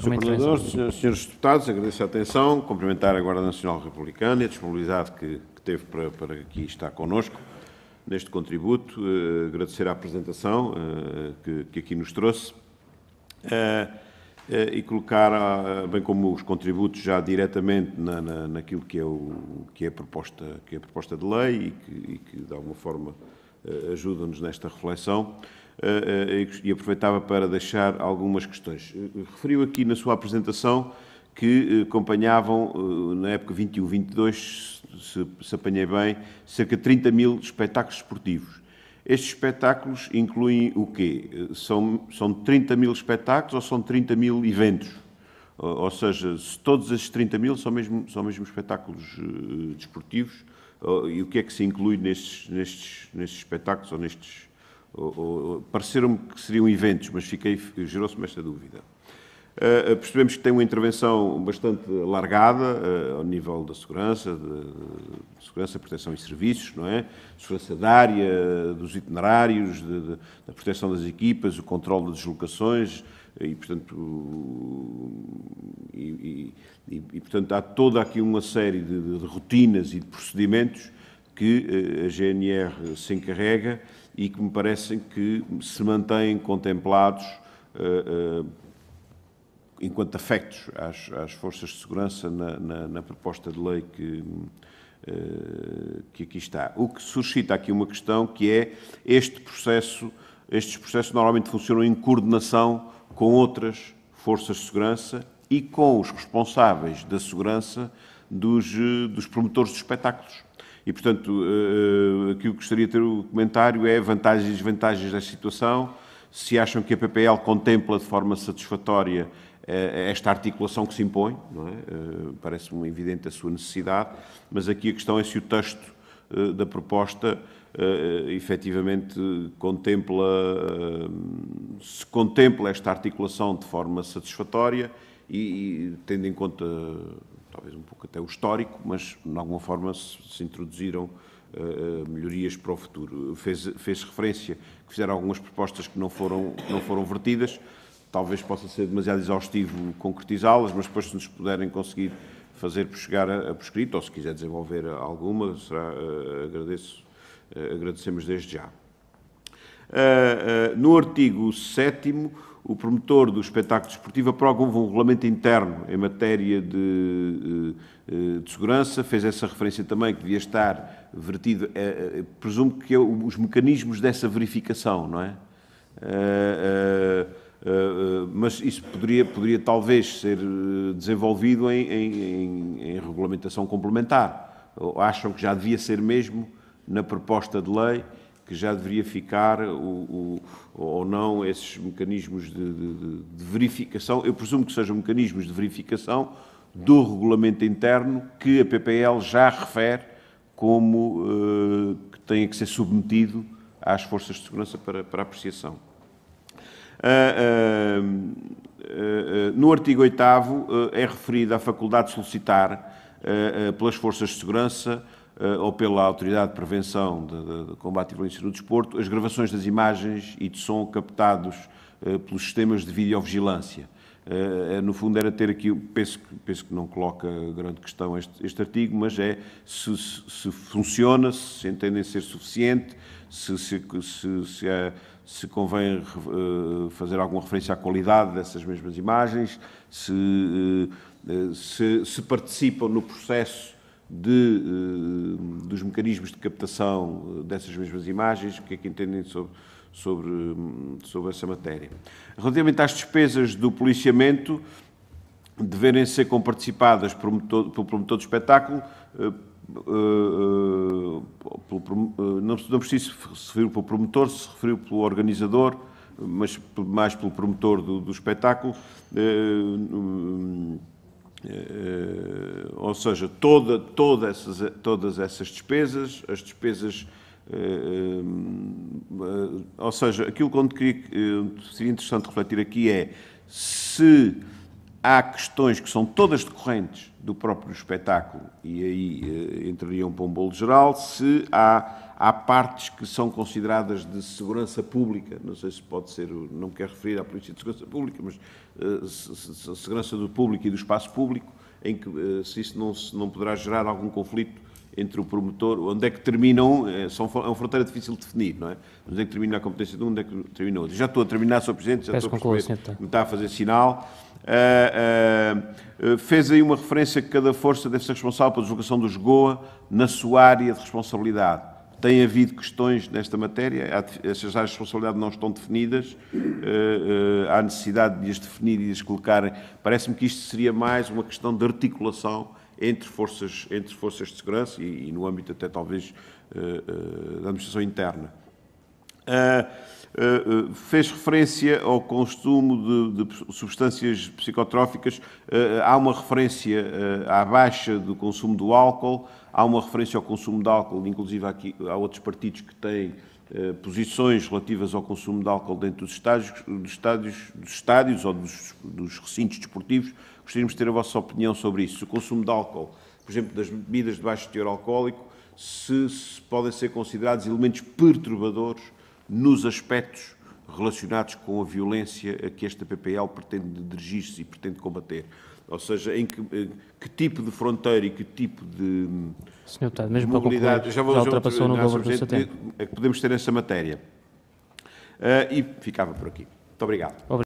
Sr. Predador, Srs. senhores deputados, agradeço a atenção, cumprimentar a Guarda Nacional Republicana e a disponibilidade que, que teve para, para aqui estar connosco neste contributo, uh, agradecer a apresentação uh, que, que, aqui nos trouxe uh, e colocar, ah, bem como os contributos, já diretamente na, na, naquilo que é, o, que, é a proposta, que é a proposta de lei e que, e que de alguma forma, eh, ajudam nos nesta reflexão. Eh, eh, e aproveitava para deixar algumas questões. Referiu aqui na sua apresentação que acompanhavam, na época 21-22, se, se apanhei bem, cerca de 30 mil espetáculos esportivos. Estes espetáculos incluem o quê? São, são 30 mil espetáculos ou são 30 mil eventos? Ou, ou seja, se todos esses 30 mil são mesmo, são mesmo espetáculos uh, desportivos e o que é que se inclui nestes, nestes, nestes espetáculos ou nestes. Ou, ou, Pareceram-me que seriam eventos, mas fiquei gerou-se-me esta dúvida. Uh, percebemos que tem uma intervenção bastante largada uh, ao nível da segurança, de, de segurança, proteção e serviços, não é? Segurança da área, dos itinerários, de, de, da proteção das equipas, o controle das deslocações e, portanto, e, e, e, portanto há toda aqui uma série de, rotinas e de procedimentos que uh, a GNR se encarrega e que me parecem que se mantêm contemplados enquanto afectos às, às, forças de segurança na, na, na proposta de lei que, uh, que aqui está. O que suscita aqui uma questão que é este processo, estes processos normalmente funcionam em coordenação com outras forças de segurança e com os responsáveis da segurança dos, eh, dos promotores de espetáculos. E, portanto, uh, aqui que gostaria de ter o comentário é vantagens e desvantagens da situação, se acham que a PPL contempla de forma satisfatória eh, esta articulação que se impõe, é? Eh, parece-me evidente a sua necessidade, mas aqui a questão é se o texto eh, da proposta efetivamente contempla, se contempla esta articulação de forma satisfatória e, e tendo em conta talvez um pouco até o histórico, mas de alguma forma se, se introduziram melhorias para o futuro. Fez, fez referência que fizeram algumas propostas que não foram, que não foram vertidas talvez possa ser demasiado exaustivo concretizá-las, mas depois se nos puderem conseguir fazer por chegar a, a por escrito, ou se quiser desenvolver alguma, será, uh, agradeço, uh, agradecemos desde já. Uh, no artigo 7 o promotor do espetáculo desportivo aprova um regulamento interno em matéria de, de, segurança, fez essa referência também que devia estar vertido, é, presumo que é os mecanismos dessa verificação, não é? Eh, eh, mas isso poderia, poderia talvez ser eh, desenvolvido em, em, em, regulamentação complementar. Acham que já devia ser mesmo na proposta de lei que já deveria ficar o, o, ou não esses mecanismos de, de, de verificação? Eu presumo que sejam mecanismos de verificação do regulamento interno que a PPL já refere como uh, que tenha que ser submetido às forças de segurança para, para apreciação. Ah, ah, ah, no artigo 8 é referida a faculdade de solicitar pelas forças de segurança ou pela Autoridade de Prevenção de, de, de Combate à Violência no Desporto as gravações das imagens e de som captados pelos sistemas de videovigilância eh, eh, no fundo, era ter aqui, penso, penso que não coloca grande questão este, este artigo, mas é se, se, funciona, se entendem ser suficiente, se, se, se, é, se convém fazer alguma referência à qualidade dessas mesmas imagens, se, se, se participam no processo de, dos mecanismos de captação dessas mesmas imagens, o que é que entendem sobre sobre, sobre essa matéria. Relativamente às despesas do policiamento, deverem ser comparticipadas pelo promotor do espetáculo, eh, eh, eh, não preciso se referir pelo promotor, se referiu pelo organizador, mas mais pelo promotor do, do espetáculo, ou seja, toda, toda essas, todas essas despesas, as despesas ou seja, aquilo que onde eh, seria interessante refletir aqui é se há questões que são todas decorrentes do próprio espetáculo e aí eh, entrariam para um bolo geral, se há, há partes que são consideradas de segurança pública, não sei se pode ser, não me quero referir à polícia de segurança pública, mas eh, se, se, segurança do público e do espaço público, em que eh, se isso não, se não poderá gerar algum conflito entre o promotor, onde é que termina um, é, são, é uma fronteira difícil de definir, não é? Onde é que termina a competência de um, onde é que termina outro. Já estou a terminar, Sr. Presidente, já Peço estou a concluir, perceber, então. me está a fazer sinal. Uh, uh, fez aí uma referência que cada força deve ser responsável pela deslocação do GOA na sua área de responsabilidade. Tem havido questões nesta matéria, essas áreas de responsabilidade não estão definidas, uh, há necessidade de as definir e de as colocarem. Parece-me que isto seria mais uma questão de articulação entre forças, entre forças de segurança e, e no âmbito até talvez eh, eh, da administração interna. Uh, eh, eh, fez referência ao consumo de, de substâncias psicotróficas, eh, há uma referência à baixa do consumo do álcool, há uma referência ao consumo de álcool, inclusive aqui, há outros partidos que têm posições relativas ao consumo de álcool dentro dos estádios, dos estádios, dos estádios ou dos, dos, recintos desportivos. Gostaríamos de ter a vossa opinião sobre isso. o consumo de álcool, por exemplo, das bebidas de baixo teor alcoólico, se, se podem ser considerados elementos perturbadores nos aspectos relacionados com a violência a que esta PPL pretende dirigir-se e pretende combater. Ou seja, em que, eh, que, tipo de fronteira e que tipo de Senhor Deputado, mesmo mobilidade para concluir, já, vou, já ultrapassou no valor do seu tempo. Eh, é que podemos ter nessa matéria. Uh, e ficava por aqui. Muito obrigado. obrigado.